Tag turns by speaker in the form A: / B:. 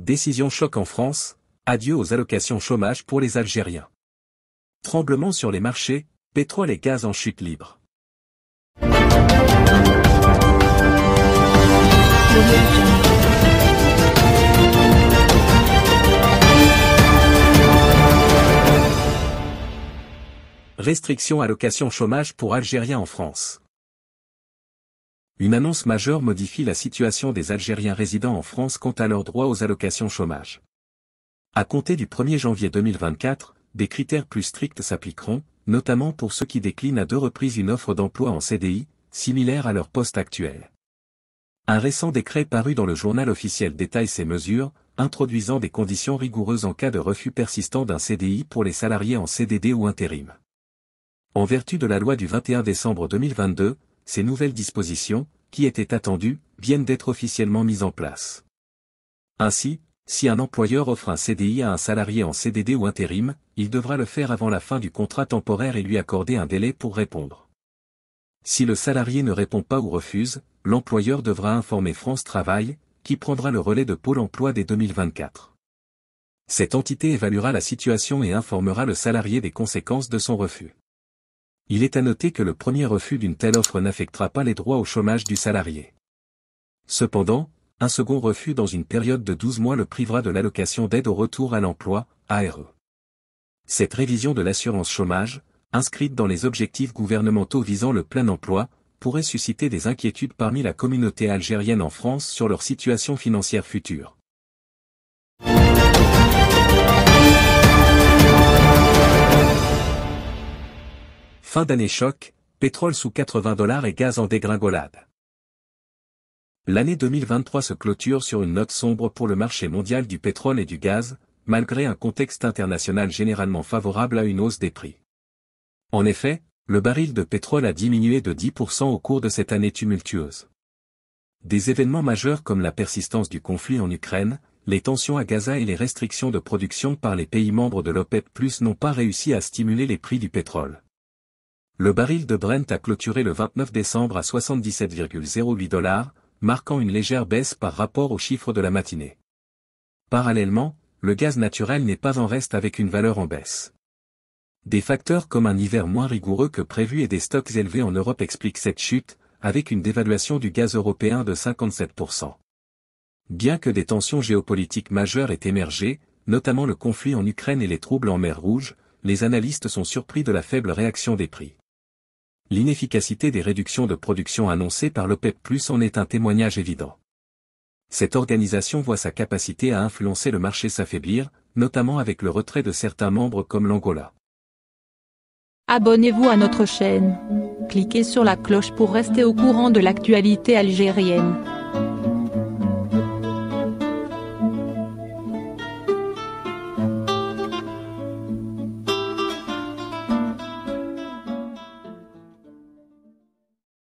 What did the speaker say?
A: Décision choc en France, adieu aux allocations chômage pour les Algériens. Tremblement sur les marchés, pétrole et gaz en chute libre. Restriction allocations chômage pour Algériens en France. Une annonce majeure modifie la situation des Algériens résidant en France quant à leurs droits aux allocations chômage. À compter du 1er janvier 2024, des critères plus stricts s'appliqueront, notamment pour ceux qui déclinent à deux reprises une offre d'emploi en CDI, similaire à leur poste actuel. Un récent décret paru dans le journal officiel détaille ces mesures, introduisant des conditions rigoureuses en cas de refus persistant d'un CDI pour les salariés en CDD ou intérim. En vertu de la loi du 21 décembre 2022, ces nouvelles dispositions, qui étaient attendues, viennent d'être officiellement mises en place. Ainsi, si un employeur offre un CDI à un salarié en CDD ou intérim, il devra le faire avant la fin du contrat temporaire et lui accorder un délai pour répondre. Si le salarié ne répond pas ou refuse, l'employeur devra informer France Travail, qui prendra le relais de Pôle emploi dès 2024. Cette entité évaluera la situation et informera le salarié des conséquences de son refus. Il est à noter que le premier refus d'une telle offre n'affectera pas les droits au chômage du salarié. Cependant, un second refus dans une période de 12 mois le privera de l'allocation d'aide au retour à l'emploi, ARE. Cette révision de l'assurance chômage, inscrite dans les objectifs gouvernementaux visant le plein emploi, pourrait susciter des inquiétudes parmi la communauté algérienne en France sur leur situation financière future. Fin d'année choc, pétrole sous 80 dollars et gaz en dégringolade. L'année 2023 se clôture sur une note sombre pour le marché mondial du pétrole et du gaz, malgré un contexte international généralement favorable à une hausse des prix. En effet, le baril de pétrole a diminué de 10% au cours de cette année tumultueuse. Des événements majeurs comme la persistance du conflit en Ukraine, les tensions à Gaza et les restrictions de production par les pays membres de l'OPEP n'ont pas réussi à stimuler les prix du pétrole le baril de Brent a clôturé le 29 décembre à 77,08 dollars, marquant une légère baisse par rapport aux chiffres de la matinée. Parallèlement, le gaz naturel n'est pas en reste avec une valeur en baisse. Des facteurs comme un hiver moins rigoureux que prévu et des stocks élevés en Europe expliquent cette chute, avec une dévaluation du gaz européen de 57%. Bien que des tensions géopolitiques majeures aient émergé, notamment le conflit en Ukraine et les troubles en mer Rouge, les analystes sont surpris de la faible réaction des prix l'inefficacité des réductions de production annoncées par l'OPEP Plus en est un témoignage évident. Cette organisation voit sa capacité à influencer le marché s'affaiblir, notamment avec le retrait de certains membres comme l'Angola. Abonnez-vous à notre chaîne. Cliquez sur la cloche pour rester au courant de l'actualité algérienne.